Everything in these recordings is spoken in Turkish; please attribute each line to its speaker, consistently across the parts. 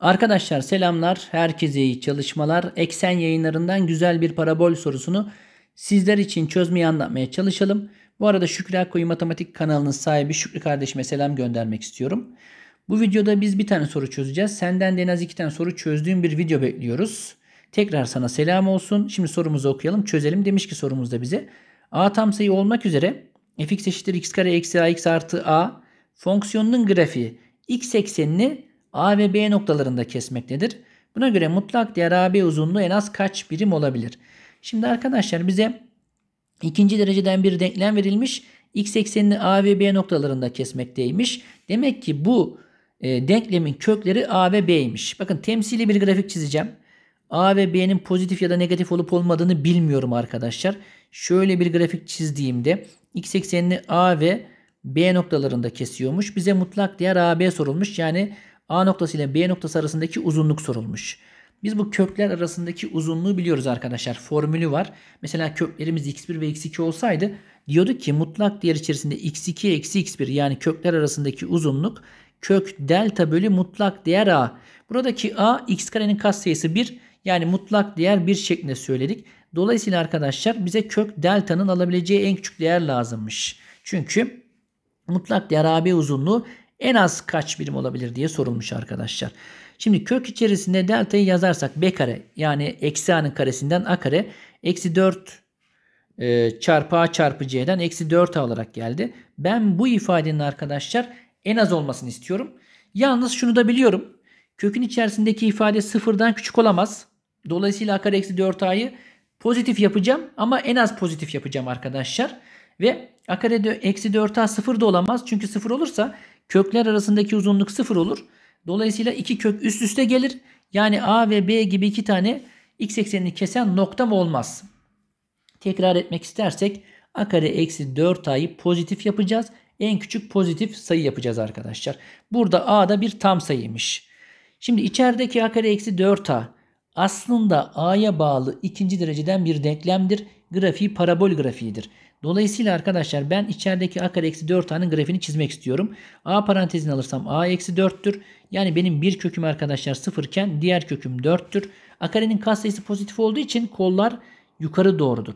Speaker 1: Arkadaşlar selamlar, herkese iyi çalışmalar. Eksen yayınlarından güzel bir parabol sorusunu sizler için çözmeyi anlatmaya çalışalım. Bu arada Şükrü Akkoyu Matematik kanalının sahibi Şükrü kardeşime selam göndermek istiyorum. Bu videoda biz bir tane soru çözeceğiz. Senden de en az iki tane soru çözdüğüm bir video bekliyoruz. Tekrar sana selam olsun. Şimdi sorumuzu okuyalım, çözelim. Demiş ki sorumuzda bize. A tam sayı olmak üzere fx eşittir x kare eksi ax artı a fonksiyonunun grafiği x eksenini A ve B noktalarında kesmektedir. Buna göre mutlak değer AB uzunluğu en az kaç birim olabilir? Şimdi arkadaşlar bize ikinci dereceden bir denklem verilmiş. X eksenini A ve B noktalarında kesmekteymiş. Demek ki bu e, denklemin kökleri A ve B'ymiş. Bakın temsili bir grafik çizeceğim. A ve B'nin pozitif ya da negatif olup olmadığını bilmiyorum arkadaşlar. Şöyle bir grafik çizdiğimde x eksenini A ve B noktalarında kesiyormuş. Bize mutlak değer AB sorulmuş. Yani A noktası ile B noktası arasındaki uzunluk sorulmuş. Biz bu kökler arasındaki uzunluğu biliyoruz arkadaşlar. Formülü var. Mesela köklerimiz x1 ve x2 olsaydı diyorduk ki mutlak değer içerisinde x2 eksi x1 yani kökler arasındaki uzunluk kök delta bölü mutlak değer a. Buradaki a x karenin katsayısı 1 yani mutlak değer 1 şeklinde söyledik. Dolayısıyla arkadaşlar bize kök delta'nın alabileceği en küçük değer lazımmış. Çünkü mutlak değer AB uzunluğu en az kaç birim olabilir diye sorulmuş arkadaşlar. Şimdi kök içerisinde delta'yı yazarsak b kare yani eksi a'nın karesinden a kare eksi 4 e, çarpı a çarpı c'den eksi 4 a olarak geldi. Ben bu ifadenin arkadaşlar en az olmasını istiyorum. Yalnız şunu da biliyorum. Kökün içerisindeki ifade sıfırdan küçük olamaz. Dolayısıyla a kare eksi 4 a'yı pozitif yapacağım ama en az pozitif yapacağım arkadaşlar. Ve a kare eksi 4a sıfır da olamaz. Çünkü sıfır olursa Kökler arasındaki uzunluk 0 olur. Dolayısıyla iki kök üst üste gelir. Yani A ve B gibi iki tane x eksenini kesen noktam olmaz. Tekrar etmek istersek a kare eksi 4a'yı pozitif yapacağız. En küçük pozitif sayı yapacağız arkadaşlar. Burada a da bir tam sayıymış. Şimdi içerideki a kare eksi 4a aslında a'ya bağlı ikinci dereceden bir denklemdir. Grafiği parabol grafiğidir. Dolayısıyla arkadaşlar ben içerideki a kare eksi 4 a'nın grafiğini çizmek istiyorum. a parantezini alırsam a eksi 4'tür. Yani benim bir köküm arkadaşlar sıfırken diğer köküm 4'tür. A karenin katsayısı pozitif olduğu için kollar yukarı doğrudur.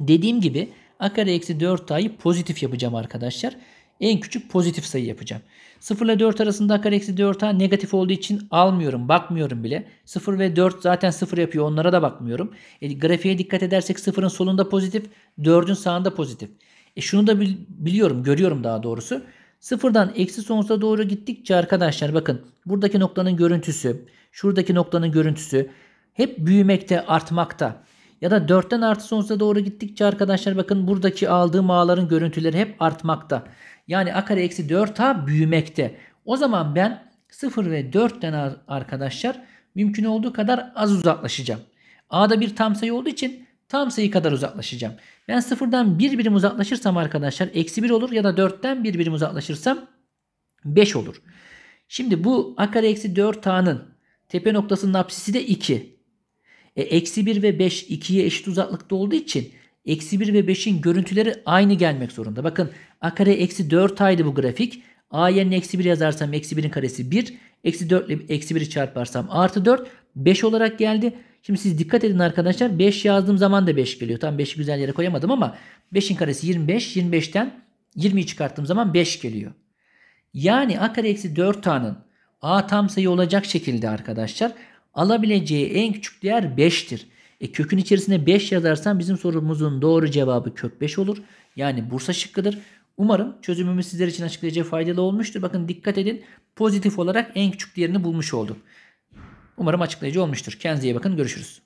Speaker 1: Dediğim gibi a kare eksi 4 a'yı pozitif yapacağım arkadaşlar en küçük pozitif sayı yapacağım. 0 ile 4 arasında kare eksi 4a negatif olduğu için almıyorum bakmıyorum bile. 0 ve 4 zaten 0 yapıyor onlara da bakmıyorum. E, grafiğe dikkat edersek 0'ın solunda pozitif 4'ün sağında pozitif. E, şunu da biliyorum görüyorum daha doğrusu. Sıfırdan eksi sonsuza doğru gittikçe arkadaşlar bakın buradaki noktanın görüntüsü, şuradaki noktanın görüntüsü hep büyümekte, artmakta. Ya da 4'ten artı sonsuza doğru gittikçe arkadaşlar bakın buradaki aldığım ağların görüntüleri hep artmakta. Yani a kare eksi 4a büyümekte. O zaman ben 0 ve 4'ten arkadaşlar mümkün olduğu kadar az uzaklaşacağım. A da bir tam sayı olduğu için tam sayı kadar uzaklaşacağım. Ben 0'dan 1 bir birim uzaklaşırsam arkadaşlar eksi 1 olur ya da 4'ten 1 bir birim uzaklaşırsam 5 olur. Şimdi bu a kare eksi 4a'nın tepe noktasının apsisi de 2. E, eksi 1 ve 5 2'ye eşit uzaklıkta olduğu için Eksi 1 ve 5'in görüntüleri aynı gelmek zorunda. Bakın a kare eksi 4 aydı bu grafik. a yerine eksi 1 yazarsam eksi 1'in karesi 1. Eksi 4 ile eksi 1'i çarparsam artı 4. 5 olarak geldi. Şimdi siz dikkat edin arkadaşlar. 5 yazdığım zaman da 5 geliyor. Tam 5'i güzel yere koyamadım ama 5'in karesi 25. 25'ten 20'yi çıkarttığım zaman 5 geliyor. Yani a kare eksi 4 a'nın a tam sayı olacak şekilde arkadaşlar alabileceği en küçük değer 5'tir. E, kökün içerisine 5 yazarsan bizim sorumuzun doğru cevabı kök 5 olur. Yani Bursa şıkkıdır. Umarım çözümümü sizler için açıklayıcı faydalı olmuştur. Bakın dikkat edin pozitif olarak en küçük değerini bulmuş oldum. Umarım açıklayıcı olmuştur. Kendinize iyi bakın görüşürüz.